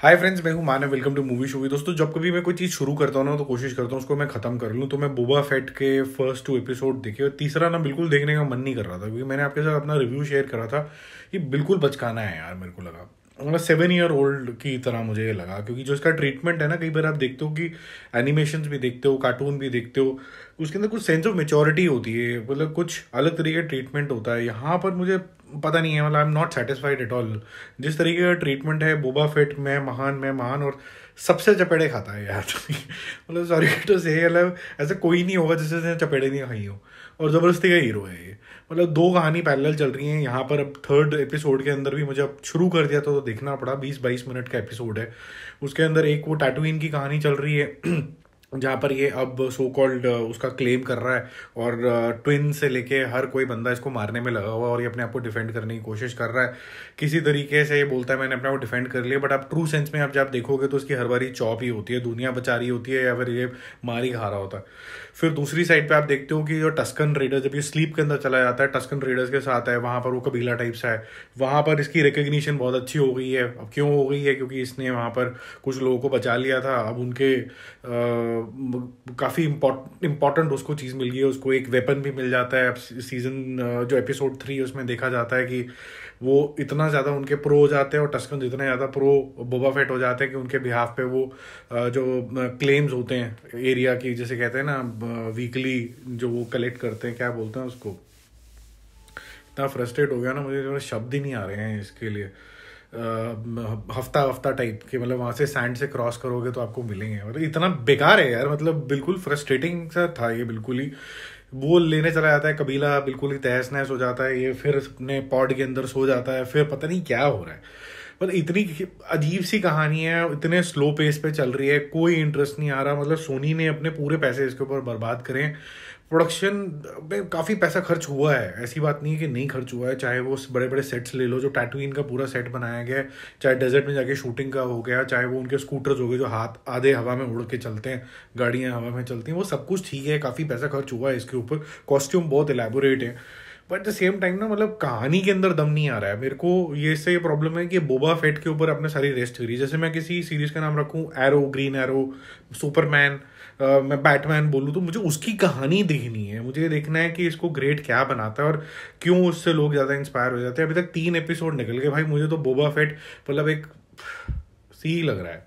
हाय friends मैं हूं Manav welcome to Movie Shuvi दोस्तों जब कभी मैं कोई चीज़ शुरू करता हूँ ना तो कोशिश करता हूँ उसको मैं खत्म कर लूँ तो मैं बोबा फेट के फर्स्ट टू एपिसोड देखे और तीसरा ना बिल्कुल देखने का मन नहीं कर रहा था क्योंकि मैंने आपके साथ अपना रिव्यू शेयर करा था कि बिल्कुल बचकाना है यार मेरे को लगा मतलब सेवन ईयर ओल्ड की तरह मुझे ये लगा क्योंकि जो इसका ट्रीटमेंट है ना कई बार आप देखते हो कि एनिमेशन भी देखते हो कार्टून भी देखते हो उसके अंदर कुछ सेंस ऑफ मेचोरिटी होती है मतलब कुछ अलग तरीके का ट्रीटमेंट होता है यहाँ पर मुझे पता नहीं है मतलब I am not satisfied at all जिस तरीके का ट्रीटमेंट है बोबा फिट मैं महान मैं महान और सबसे चपेड़े खाता है यार मतलब सॉरी टू से मतलब ऐसा कोई नहीं होगा जिससे चपेड़े नहीं खाई हो और ज़बरदस्ती का हीरो है ये मतलब दो कहानी पैरेलल चल रही हैं यहाँ पर अब थर्ड एपिसोड के अंदर भी मुझे अब शुरू कर दिया था तो देखना पड़ा बीस बाईस मिनट का एपिसोड है उसके अंदर एक वो टैटूइन की कहानी चल रही है जहाँ पर ये अब सो कॉल्ड उसका क्लेम कर रहा है और ट्विन से लेके हर कोई बंदा इसको मारने में लगा हुआ और ये अपने आप को डिफेंड करने की कोशिश कर रहा है किसी तरीके से ये बोलता है मैंने अपने आप को डिफेंड कर लिया बट आप ट्रू सेंस में आप जब देखोगे तो उसकी हर बारी चौप ही होती है दुनिया बचा रही होती है या फिर ये मार ही खा रहा होता है फिर दूसरी साइड पर आप देखते हो कि जो टस्कन रेडर्स जब ये स्लीप के अंदर चला जाता है टस्कन रेडर्स के साथ है वहाँ पर वो कबीला टाइप सा है वहाँ पर इसकी रिकग्निशन बहुत अच्छी हो गई है अब क्यों हो गई है क्योंकि इसने वहाँ पर कुछ लोगों को बचा लिया था अब उनके काफ़ी इम्पोर्टेंट उसको चीज़ मिल गई है उसको एक वेपन भी मिल जाता है सीज़न जो एपिसोड थ्री उसमें देखा जाता है कि वो इतना ज़्यादा उनके प्रो हो जाते हैं और टस्कन इतने ज़्यादा प्रो बोबा फेट हो जाते हैं कि उनके बिहाफ पे वो जो क्लेम्स होते हैं एरिया की जैसे कहते हैं ना वीकली जो वो कलेक्ट करते हैं क्या बोलते हैं उसको इतना फ्रस्ट्रेट हो गया ना मुझे शब्द ही नहीं आ रहे हैं इसके लिए हफ्ता हफ्ता टाइप के मतलब वहाँ से सैंड से क्रॉस करोगे तो आपको मिलेंगे मतलब इतना बेकार है यार मतलब बिल्कुल फ्रस्ट्रेटिंग सा था ये बिल्कुल ही वो लेने चला जाता है कबीला बिल्कुल ही तहस नहस हो जाता है ये फिर अपने पॉड के अंदर सो जाता है फिर पता नहीं क्या हो रहा है मतलब इतनी अजीब सी कहानी है इतने स्लो पेस पे चल रही है कोई इंटरेस्ट नहीं आ रहा मतलब सोनी ने अपने पूरे पैसे इसके ऊपर बर्बाद करें प्रोडक्शन में काफ़ी पैसा खर्च हुआ है ऐसी बात नहीं है कि नहीं खर्च हुआ है चाहे वो बड़े बड़े सेट्स ले लो जो टैटूइन का पूरा सेट बनाया गया है चाहे डेजर्ट में जाके शूटिंग का हो गया चाहे वो उनके स्कूटर्स हो गए जो हाथ आधे हवा में उड़ के चलते हैं गाड़ियाँ हवा में चलती हैं वो सब कुछ ठीक है काफ़ी पैसा खर्च हुआ है इसके ऊपर कॉस्ट्यूम बहुत एलेबोरेट है बट द सेम टाइम ना मतलब कहानी के अंदर दम नहीं आ रहा है मेरे को ये से ये प्रॉब्लम है कि बोबा फेट के ऊपर अपने सारी रेस्ट करी जैसे मैं किसी सीरीज का नाम रखूँ एरो ग्रीन एरो सुपरमैन मैं बैटमैन बोलूँ तो मुझे उसकी कहानी देखनी है मुझे देखना है कि इसको ग्रेट क्या बनाता है और क्यों उससे लोग ज़्यादा इंस्पायर हो जाते हैं अभी तक तीन एपिसोड निकल गए भाई मुझे तो बोबा फेट मतलब एक सी लग रहा है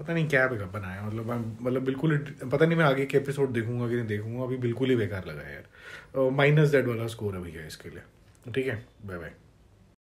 पता नहीं क्या बनाया मतलब मतलब बिल्कुल पता नहीं मैं आगे के एपिसोड देखूंगा कि नहीं देखूंगा अभी बिल्कुल ही बेकार लगा यार माइनस डेड वाला स्कोर है भैया इसके लिए ठीक है बाय बाय